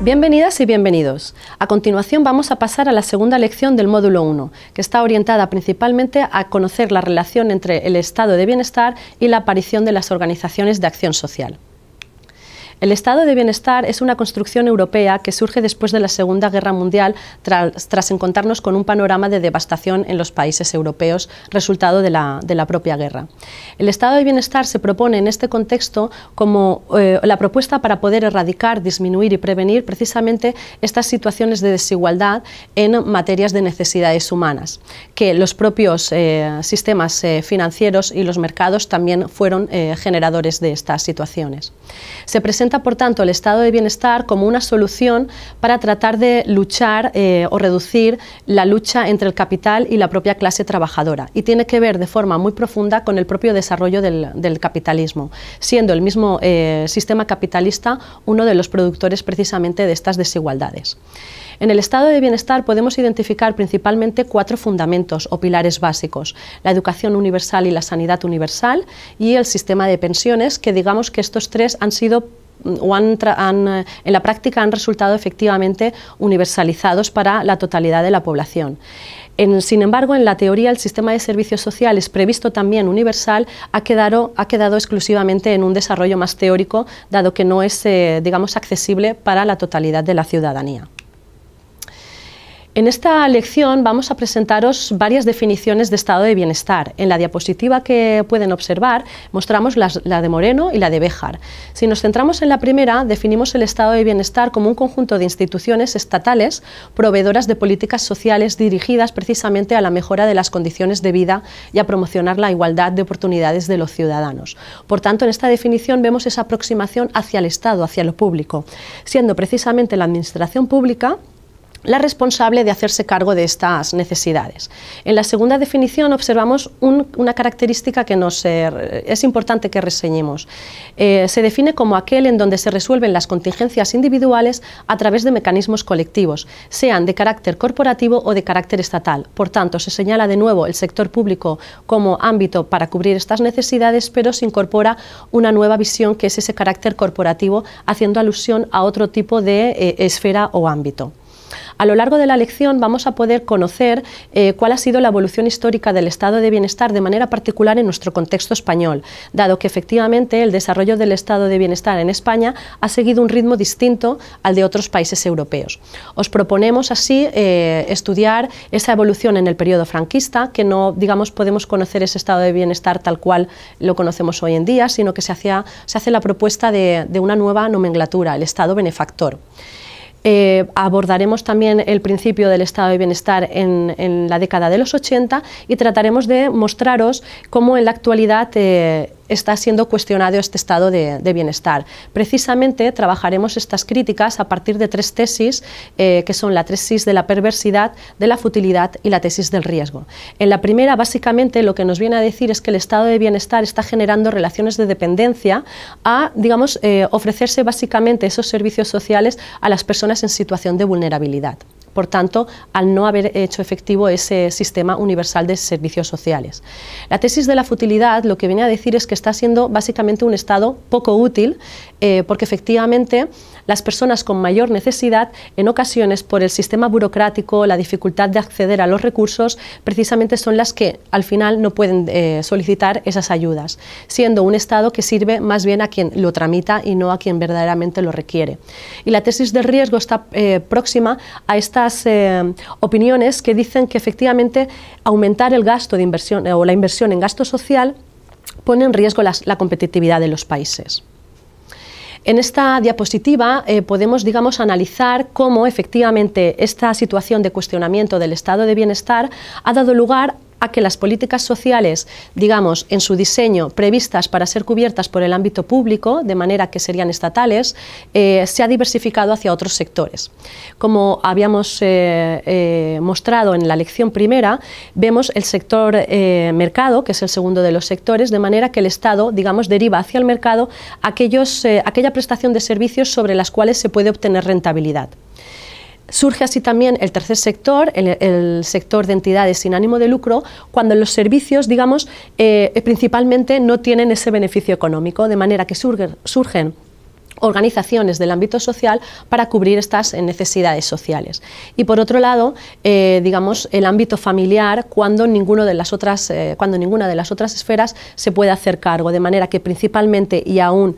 Bienvenidas y bienvenidos. A continuación vamos a pasar a la segunda lección del módulo 1, que está orientada principalmente a conocer la relación entre el estado de bienestar y la aparición de las organizaciones de acción social. El estado de bienestar es una construcción europea que surge después de la Segunda Guerra Mundial tras, encontrarnos con un panorama de devastación en los países europeos resultado de la, propia guerra. El estado de bienestar se propone en este contexto como eh, la propuesta para poder erradicar, disminuir y prevenir precisamente estas situaciones de desigualdad en materias de necesidades humanas, que los propios eh, sistemas eh, financieros y los mercados también fueron generadores de estas situaciones. Se por tanto, el estado de bienestar como una solución para tratar de luchar eh, o reducir la lucha entre el capital y la propia clase trabajadora. Y tiene que ver de forma muy profunda con el propio desarrollo del, capitalismo, siendo el mismo eh, sistema capitalista uno de los productores precisamente de estas desigualdades. En el estado de bienestar podemos identificar principalmente cuatro fundamentos o pilares básicos, la educación universal y la sanidad universal y el sistema de pensiones, que digamos que estos tres han sido o eh, en la práctica han resultado efectivamente universalizados para la totalidad de la población. sin embargo, en la teoría el sistema de servicios sociales previsto también universal ha quedado, ha quedado exclusivamente en un desarrollo más teórico, dado que no es, eh, digamos, accesible para la totalidad de la ciudadanía. En esta lección vamos a presentaros varias definiciones de estado de bienestar. En la diapositiva que pueden observar mostramos la de Moreno y la de Béjar. Si nos centramos en la primera, definimos el estado de bienestar como un conjunto de instituciones estatales proveedoras de políticas sociales dirigidas precisamente a la mejora de las condiciones de vida y a promocionar la igualdad de oportunidades de los ciudadanos. Por tanto, en esta definición vemos esa aproximación hacia el Estado, hacia lo público, siendo precisamente la administración pública la responsable de hacerse cargo de estas necesidades. En la segunda definición observamos una característica que eh, es importante que reseñemos. Eh, se define como aquel en donde se resuelven las contingencias individuales a través de mecanismos colectivos, sean de carácter corporativo o de carácter estatal. Por tanto, se señala de nuevo el sector público como ámbito para cubrir estas necesidades, pero se incorpora una nueva visión que es ese carácter corporativo, haciendo alusión a otro tipo de eh, esfera o ámbito. A lo largo de la lección vamos a poder conocer eh, cuál ha sido la evolución histórica del estado de bienestar de manera particular en nuestro contexto español, dado que efectivamente el desarrollo del estado de bienestar en España ha seguido un ritmo distinto al de otros países europeos. Os proponemos así eh, estudiar esa evolución en el periodo franquista, que no, digamos, podemos conocer ese estado de bienestar tal cual lo conocemos hoy en día, sino que se, hace la propuesta de una nueva nomenclatura, el estado benefactor. Eh, abordaremos también el principio del estado de bienestar en, la década de los 80 y trataremos de mostraros cómo en la actualidad eh, está siendo cuestionado este estado de, bienestar. Precisamente trabajaremos estas críticas a partir de tres tesis, eh, que son la tesis de la perversidad, de la futilidad y la tesis del riesgo. En la primera, básicamente, lo que nos viene a decir es que el estado de bienestar está generando relaciones de dependencia a, digamos, eh, ofrecerse básicamente esos servicios sociales a las personas en situación de vulnerabilidad por tanto, al no haber hecho efectivo ese sistema universal de servicios sociales. La tesis de la futilidad lo que viene a decir es que está siendo básicamente un Estado poco útil, eh, porque efectivamente las personas con mayor necesidad, en ocasiones por el sistema burocrático, la dificultad de acceder a los recursos, precisamente son las que al final no pueden eh, solicitar esas ayudas, siendo un Estado que sirve más bien a quien lo tramita y no a quien verdaderamente lo requiere. Y la tesis del riesgo está eh, próxima a estas eh, opiniones que dicen que efectivamente aumentar el gasto de inversión o la inversión en gasto social pone en riesgo la competitividad de los países. En esta diapositiva eh, podemos, digamos, analizar cómo efectivamente esta situación de cuestionamiento del estado de bienestar ha dado lugar a que las políticas sociales, digamos, en su diseño previstas para ser cubiertas por el ámbito público, de manera que serían estatales, eh, se ha diversificado hacia otros sectores. Como habíamos eh, eh, mostrado en la lección primera, vemos el sector mercado, que es el segundo de los sectores, de manera que el Estado, digamos, deriva hacia el mercado aquella prestación de servicios sobre las cuales se puede obtener rentabilidad. Surge así también el tercer sector, el, sector de entidades sin ánimo de lucro, cuando los servicios, digamos, eh, principalmente no tienen ese beneficio económico, de manera que surgen organizaciones del ámbito social para cubrir estas eh, necesidades sociales. Y por otro lado, eh, digamos, el ámbito familiar cuando, de las eh, cuando ninguna de las otras esferas se puede hacer cargo, de manera que principalmente y aún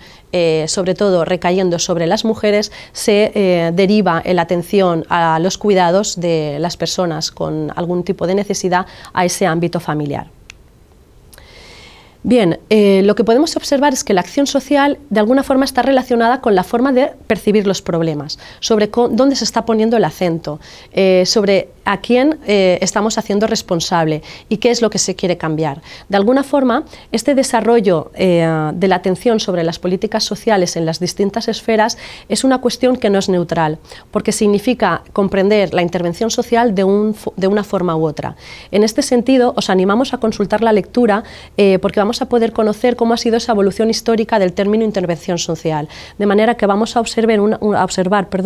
sobre todo recayendo sobre las mujeres, se deriva la atención a los cuidados de las personas con algún tipo de necesidad a ese ámbito familiar. Bien, eh, lo que podemos observar es que la acción social de alguna forma está relacionada con la forma de percibir los problemas, sobre dónde se está poniendo el acento, eh, sobre a quién eh, estamos haciendo responsable y qué es lo que se quiere cambiar. De alguna forma, este desarrollo eh, de la atención sobre las políticas sociales en las distintas esferas es una cuestión que no es neutral, porque significa comprender la intervención social de, una forma u otra. En este sentido, os animamos a consultar la lectura eh, porque vamos a poder conocer cómo ha sido esa evolución histórica del término intervención social, de manera que vamos a observar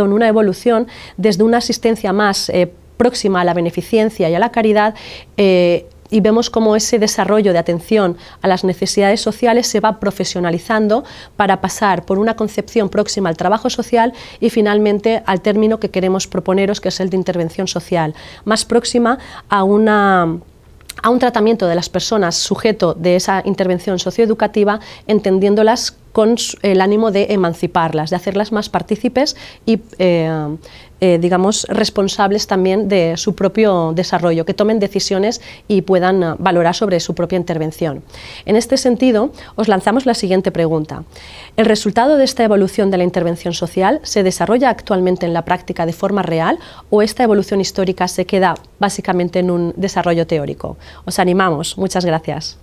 una, evolución desde una asistencia más próxima a la beneficencia y a la caridad, eh, y vemos cómo ese desarrollo de atención a las necesidades sociales se va profesionalizando para pasar por una concepción próxima al trabajo social y finalmente al término que queremos proponeros, que es el de intervención social, más próxima a una a un tratamiento de las personas sujeto de esa intervención socioeducativa, entendiéndolas con el ánimo de emanciparlas, de hacerlas más partícipes y eh, eh, digamos, responsables también de su propio desarrollo, que tomen decisiones y puedan eh, valorar sobre su propia intervención. En este sentido, os lanzamos la siguiente pregunta. ¿El resultado de esta evolución de la intervención social se desarrolla actualmente en la práctica de forma real o esta evolución histórica se queda básicamente en un desarrollo teórico? Os animamos. Muchas gracias.